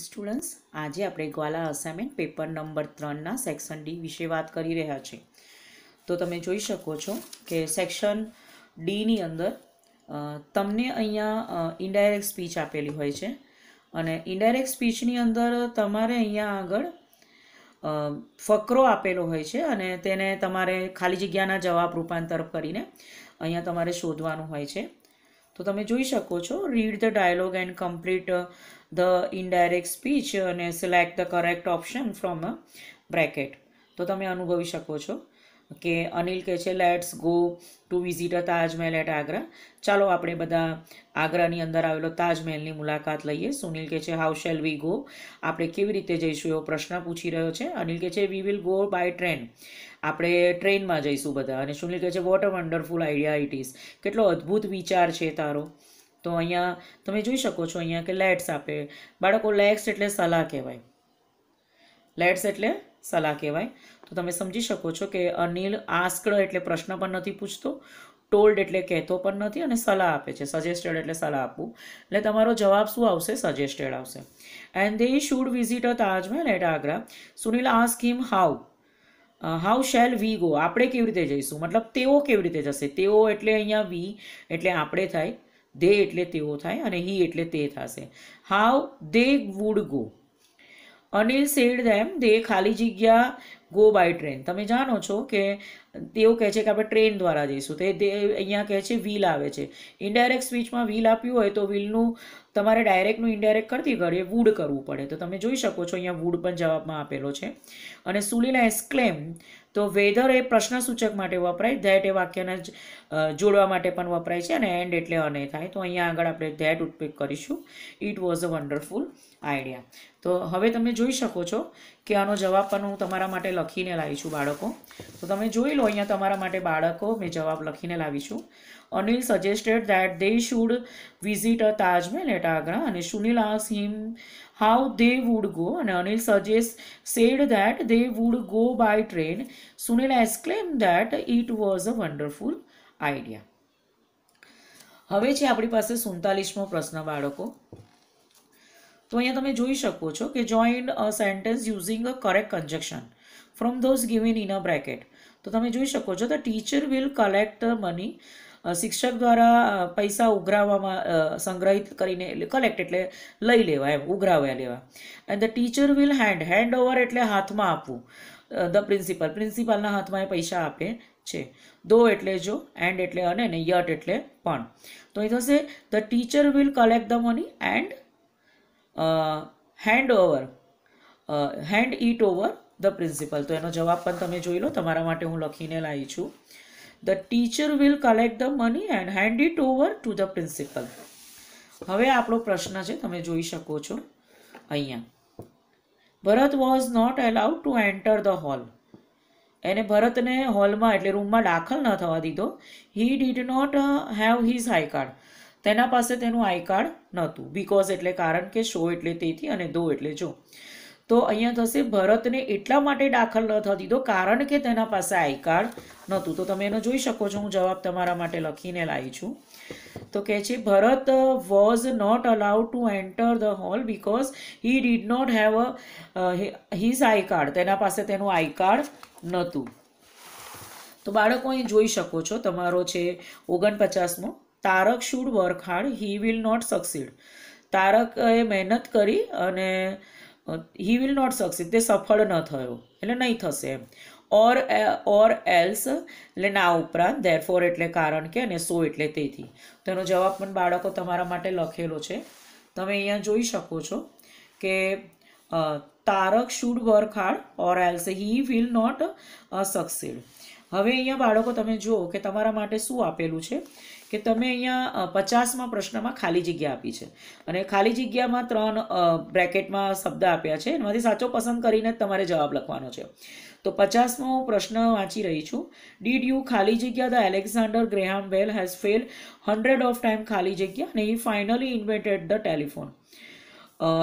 morning students આજે આપણે ગ્વાલા અસાઇનમેન્ટ પેપર નંબર ત્રણના સેક્શન ડી વિશે વાત કરી રહ્યા છે તો તમે જોઈ શકો છો કે સેક્શન ડીની અંદર તમને અહીંયા ઇન્ડાયરેક્ટ સ્પીચ આપેલી હોય છે અને ઇન્ડાયરેક્ટ સ્પીચની અંદર તમારે અહીંયા આગળ ફકરો આપેલો હોય છે અને તેને તમારે ખાલી જગ્યાના જવાબ રૂપાંતર કરીને અહીંયા તમારે શોધવાનું હોય છે તો તમે જોઈ શકો છો read the dialogue and complete the indirect speech અને select the correct option from a bracket તો તમે અનુભવી શકો છો કે અનિલ કહે છે let's go to visit a Taj Mahal at Agra ચાલો આપણે બધા આગ્રાની અંદર આવેલો તાજમહેલની મુલાકાત લઈએ સુનિલ કહે છે હાઉ શેલ વી ગો આપણે કેવી રીતે જઈશું એવો પ્રશ્ન પૂછી રહ્યો છે અનિલ કહે છે we will go by train આપણે ટ્રેનમાં જઈશું બધા અને સુનિલ કહે છે what a wonderful idea it is કેટલો અદ્ભુત વિચાર છે તારો તો અહીંયા તમે જોઈ શકો છો અહીંયા કે લેટ્સ આપે બાળકો લેક્સ એટલે સલાહ કહેવાય લેટ્સ એટલે સલાહ કહેવાય તો તમે સમજી શકો છો કે અનિલ આસ્કડ એટલે પ્રશ્ન પણ નથી પૂછતો ટોલ્ડ એટલે કહેતો પણ નથી અને સલાહ આપે છે સજેસ્ટેડ એટલે સલાહ આપવું એટલે તમારો જવાબ શું આવશે સજેસ્ટેડ આવશે and they should visit a Taj Mahal at Agra Sunil આ scheme how how shall we go આપણે કેવી રીતે જઈશું મતલબ તેઓ કેવી રીતે જશે તેઓ એટલે અહીંયા વી એટલે આપણે થાય ધે એટલે તેઓ થાય અને હી એટલે તે થશે how they would go Anil said them they ખાલી જગ્યા ગો બાય ટ્રેન તમે જાણો છો કે તેઓ કહે છે કે આપણે ટ્રેન દ્વારા જઈશું તે અહીંયા કહે છે વ્હીલ આવે છે ઇન્ડાયરેક્ટ સ્પીચમાં વ્હીલ આપ્યું હોય તો વ્હીલનું તમારે ડાયરેક્ટનું ઇન્ડાયરેક્ટ કરતી ઘડીએ વુડ કરવું પડે તો તમે જોઈ શકો છો અહીંયા વુડ પણ જવાબમાં આપેલો છે અને સુલીના એસ્ક્લેમ તો વેધર એ પ્રશ્ન સૂચક માટે વપરાય ધેટ એ વાક્યને જોડવા માટે પણ વપરાય છે અને એન્ડ એટલે અને થાય તો અહીંયા આગળ આપણે ધેટ ઉપયોગ કરીશું it was a wonderful idea તો હવે તમે જોઈ શકો છો કે આનો જવાબ પણ હું તમારા માટે લખીને લાવી છું બાળકો તો તમે જોઈ લો અહીંયા તમારા માટે બાળકો મેં જવાબ લખીને લાવી છું Anil suggested that they should visit a Taj Mahal at Agra અને સુનિલ આસ him how they would go અને Anil suggested that they would go by train Sunil exclaim that it was a wonderful idea હવે છે આપણી પાસે સુડતાલીસમો પ્રશ્ન બાળકો તો અહીંયા તમે જોઈ શકો છો કે join a sentence using a correct conjunction from those given in a bracket તો તમે જોઈ શકો છો the teacher will collect money શિક્ષક દ્વારા પૈસા ઉઘરાવવામાં સંગ્રહિત કરીને કલેક્ટ એટલે લઈ લેવા એમ ઉઘરાવ્યા લેવા and the teacher will hand hand over એટલે હાથમાં આપવું ધ પ્રિન્સિપલ પ્રિન્સિપાલના હાથમાં એ પૈસા આપે છે દો એટલે જો એન્ડ એટલે અને યટ એટલે પણ તો એ થશે the teacher will collect the money and hand over hand it over the principal તો એનો જવાબ પણ તમે જોઈ લો તમારા માટે હું લખીને લાવી છું the teacher will collect the money and hand it over to the principal હવે આપણો પ્રશ્ન છે તમે જોઈ શકો છો અહીંયા Bharat was not allowed to enter the hall એને ભરતને હોલમાં એટલે રૂમમાં દાખલ ન થવા દીધો he did not have his high card તેના પાસે તેનું આઈ કાર્ડ નહોતું બિકોઝ એટલે કારણ કે શો એટલે તેથી અને દો એટલે જો તો અહીંયા થશે ભરતને એટલા માટે દાખલ ન થતી તો કારણ કે તેના પાસે આઈ કાર્ડ નહોતું તો તમે એનો જોઈ શકો છો હું જવાબ તમારા માટે લખીને લાવી છું તો કહે છે Bharat was not allowed to enter the hall because he did not have a his I card તેના પાસે તેનું આઈ કાર્ડ નહોતું તો બાળકો અહીં જોઈ શકો છો તમારો છે ઓગણપચાસમો Tarak should work hard he will not succeed તારકએ મહેનત કરી અને હી વિલ નોટ સક્સીડ તે સફળ ન થયો એટલે નહીં થશે એમ ઓર ઓર એલ્સ એટલે ના ઉપરાંત ફોર એટલે કારણ કે અને સો એટલે તેથી તેનો જવાબ પણ બાળકો તમારા માટે લખેલો છે તમે અહીંયા જોઈ શકો છો કે Tarak should work hard or else he will not succeed હવે અહીંયા બાળકો તમે જુઓ કે તમારા માટે શું આપેલું છે કે તમે અહીંયા પચાસમાં પ્રશ્નમાં ખાલી જગ્યા આપી છે અને ખાલી જગ્યામાં ત્રણ બ્રેકેટમાં શબ્દ આપ્યા છે એમાંથી સાચો પસંદ કરીને તમારે જવાબ લખવાનો છે તો પચાસમો પ્રશ્ન વાંચી રહી છું ડીડ યુ ખાલી જગ્યા the Alexander Graham Bell has fell hundred of time ખાલી જગ્યા અને he finally invented the telephone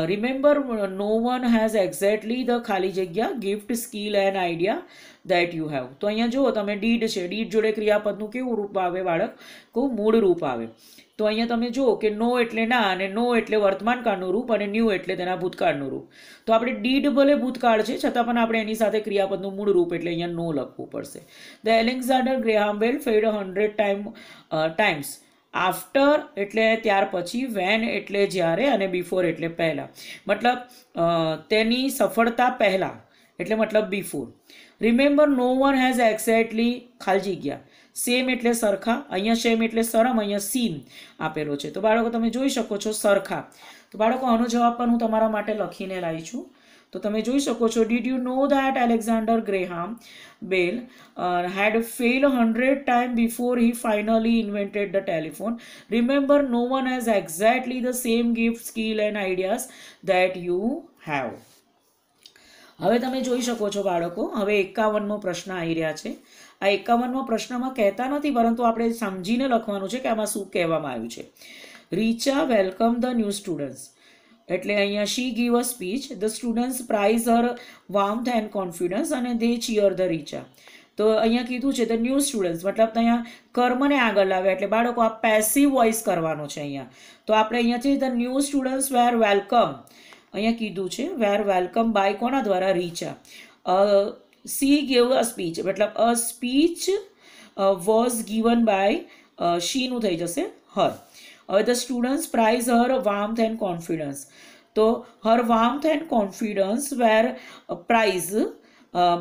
remember no one has exactly the ખાલી જગ્યા gift skill and idea that you have તો અહીંયા જુઓ તમે ડીડ છે ડીડ જોડે ક્રિયાપદનું કેવું રૂપ આવે બાળક કહું મૂળ રૂપ આવે તો અહીંયા તમે જુઓ કે નો એટલે ના અને નો એટલે વર્તમાનકાળનું રૂપ અને ન્યૂ એટલે તેના ભૂતકાળનું રૂપ તો આપણે ડીડ ભલે ભૂતકાળ છે છતાં પણ આપણે એની સાથે ક્રિયાપદનું મૂળ રૂપ એટલે અહીંયા નો લખવું પડશે the Alexander Bell failed hundred time times after એટલે ત્યાર પછી વેન એટલે જ્યારે અને બિફોર એટલે પહેલાં મતલબ તેની સફળતા પહેલાં એટલે મતલબ before remember no one has exactly ખાલી જગ્યા સેમ એટલે સરખા અહીંયા સેમ એટલે સરમ અહીંયા સીમ આપેલો છે તો બાળકો તમે જોઈ શકો છો સરખા તો બાળકો આનો જવાબ પણ હું તમારા માટે લખીને લાવી છું તો તમે જોઈ શકો છો did you know that Alexander Graham Bell had fell hundred time before he finally invented the telephone remember no one has exactly the same gift skill and ideas that you have હવે તમે જોઈ શકો છો બાળકો હવે એકાવનમો પ્રશ્ન આવી રહ્યા છે આ એકાવનમો પ્રશ્નમાં કહેતા નથી પરંતુ આપણે સમજીને લખવાનું છે કે આમાં શું કહેવામાં આવ્યું છે Richa welcome the new students એટલે અહીંયા she give a speech the students praise her warmth and confidence અને ધે ચીયર ધ રીચા તો અહીંયા કીધું છે ધ ન્યૂ સ્ટુડન્ટ્સ મતલબ અહીંયા કર્મને આગળ લાવે એટલે બાળકો આ પેસિવ વોઇસ કરવાનો છે અહીંયા તો આપણે અહીંયાથી the new students were welcome અહીંયા કીધું છે વેર વેલકમ બાય કોના દ્વારા Richa she give a speech મતલબ a speech was given by શીનું થઈ જશે હર હવે the students praise her warmth and confidence તો her warmth and confidence were praise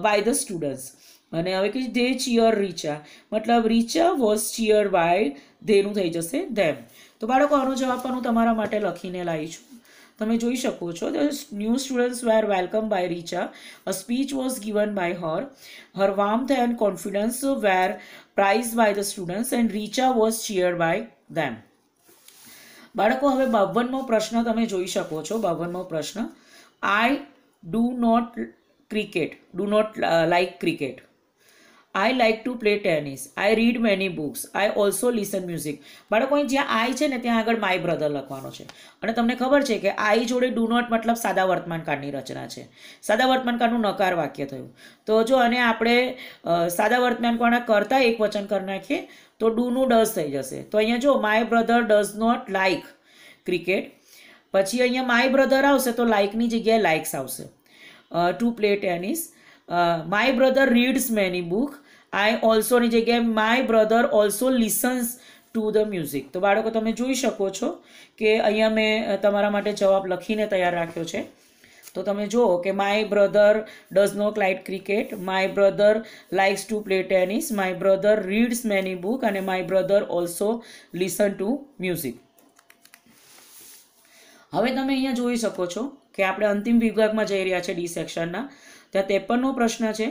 by the students અને હવે કે ધે ચિયર રીચા મતલબ રીચા વોઝ ચિયર બાય ધેનું થઈ જશે ધેમ તો બાળકો આનો જવાબ પણ હું તમારા માટે લખીને લાવી છું તમે જોઈ શકો છો the new students were welcome by Richa a speech was given by her her warmth and confidence were praise by the students and Richa was cheer by them બાળકો હવે બાવનમો પ્રશ્ન તમે જોઈ શકો છો બાવનમો પ્રશ્ન I do not cricket do not like cricket I like to play tennis I read many books I also listen music બાળકો જ્યાં આઈ છે ને ત્યાં આગળ માય બ્રધર લખવાનો છે અને તમને ખબર છે કે આઈ જોડે ડુ નોટ મતલબ સાદા વર્તમાનકાળની રચના છે સાદા વર્તમાનકાળનું નકાર વાક્ય થયું તો જો અને આપણે સાદા વર્તમાનકાળના કરતાં એક વચન કરી નાખીએ તો ડુનું ડસ થઈ જશે તો અહીંયા જો my brother does not like cricket પછી અહીંયા માય બ્રધર આવશે તો લાઇકની જગ્યાએ લાઇક્સ આવશે to play tennis my brother reads many book I ઓલ્સોની જગ્યાએ my brother also listens to the music તો બાળકો તમે જોઈ શકો છો કે અહીંયા મેં તમારા માટે જવાબ લખીને તૈયાર રાખ્યો છે તો તમે જુઓ કે my brother does not like cricket my brother likes to play tennis my brother reads many book અને my brother also listen to music હવે તમે અહીંયા જોઈ શકો છો કે આપણે અંતિમ વિભાગમાં જઈ રહ્યા છે ડી સેક્શનના ત્યાં ત્રેપનનો પ્રશ્ન છે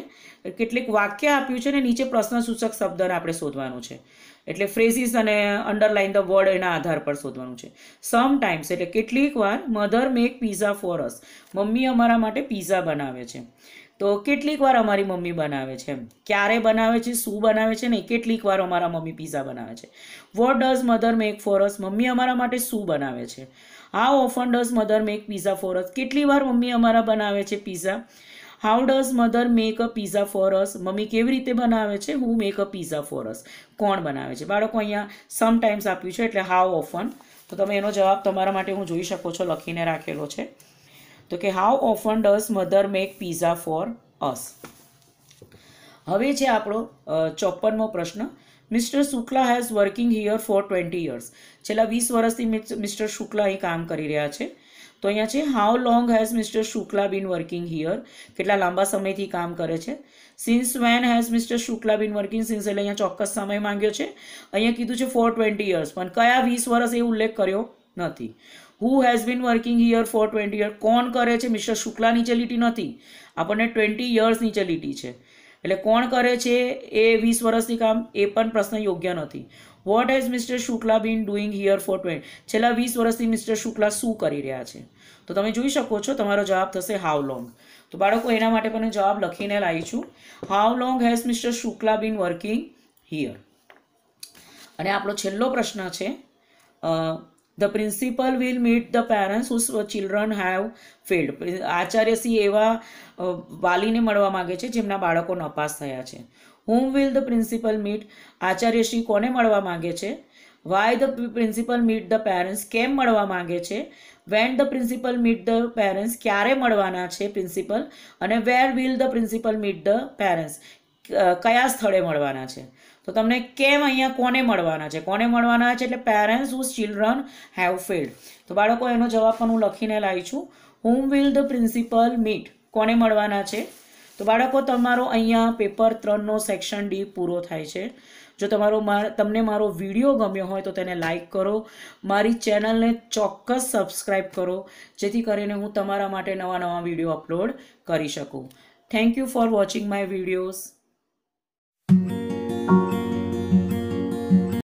કેટલીક વાક્ય આપ્યું છે ને નીચે પ્રશ્નસૂચક સૂચક શબ્દને આપણે શોધવાનું છે એટલે ફ્રેઝિસ અને અન્ડરલાઇન ધ વર્ડ એના આધાર પર શોધવાનું છે સમ ટાઈમ્સ એટલે કેટલીક વાર mother make pizza for us મમ્મી અમારા માટે પીઝા બનાવે છે તો કેટલીક વાર અમારી મમ્મી બનાવે છે ક્યારે બનાવે છે શું બનાવે છે ને કેટલીક વાર અમારા મમ્મી પીઝા બનાવે છે what does mother make for us મમ્મી અમારા માટે શું બનાવે છે આ often does mother make pizza for us કેટલી વાર મમ્મી અમારા બનાવે છે pizza how does mother make a pizza for us મમ્મી કેવી રીતે બનાવે છે who make a pizza for us કોણ બનાવે છે બાળકો અહીંયા સમટાઈમ્સ આપ્યું છે એટલે હાઉ ઓફન તો તમે એનો જવાબ તમારા માટે હું જોઈ શકો છો લખીને રાખેલો છે તો કે how often does mother make pizza for us હવે છે આપણો ચોપનમો પ્રશ્ન mister Shukla has working here for twenty years છેલ્લા વીસ વર્ષથી મિસ્ટર શુક્લા અહીં કામ કરી રહ્યા છે તો અહીંયા છે how long has mister Shukla been working here કેટલા લાંબા સમયથી કામ કરે છે since when has mister Shukla been working since એટલે અહીંયા ચોક્કસ સમય માંગ્યો છે અહીંયા કીધું છે ફોર ટ્વેન્ટી યર્સ પણ કયા વીસ વર્ષ એ ઉલ્લેખ કર્યો નથી who has been working here for twenty year કોણ કરે છે મિસ્ટર શુક્લાની લીટી નથી આપણને ટ્વેન્ટી યર્સની લીટી છે એટલે કોણ કરે છે એ વીસ વર્ષથી કામ એ પણ પ્રશ્ન યોગ્ય નથી what has mister Shukla been doing here for twenty છેલ્લા વીસ વર્ષથી મિસ્ટર શુક્લા શું કરી રહ્યા છે તો તમે જોઈ શકો છો તમારો જવાબ થશે હાઉ લોંગ તો બાળકો એના માટે પણ જવાબ લખીને લાવી છું how long has mister Shukla been working here અને આપણો છેલ્લો પ્રશ્ન છે the principal will meet the parents whose children have failed આચાર્યશ્રી એવા વાલીને મળવા માગે છે જેમના બાળકો નપાસ થયા છે whom will the principal meet આચાર્યશ્રી કોને મળવા માગે છે why the principal meet the parents કેમ મળવા માગે છે when the principal meet the parents ક્યારે મળવાના છે પ્રિન્સિપલ અને where will the principal meet the parents કયા સ્થળે મળવાના છે તો તમને કેમ અહીંયા કોને મળવાના છે કોને મળવાના છે એટલે parents whose children have failed તો બાળકો એનો જવાબ પણ હું લખીને લાવી છું whom will the principal meet કોને મળવાના છે તો બાળકો તમારો અહીંયા પેપર ત્રણનો સેક્શન ડી પૂરો થાય છે જો તમારો તમને મારો વિડીયો ગમ્યો હોય તો તેને લાઇક કરો મારી ચેનલને ચોક્કસ સબસ્ક્રાઈબ કરો જેથી કરીને હું તમારા માટે નવા નવા વિડીયો અપલોડ કરી શકું thank you for watching my videos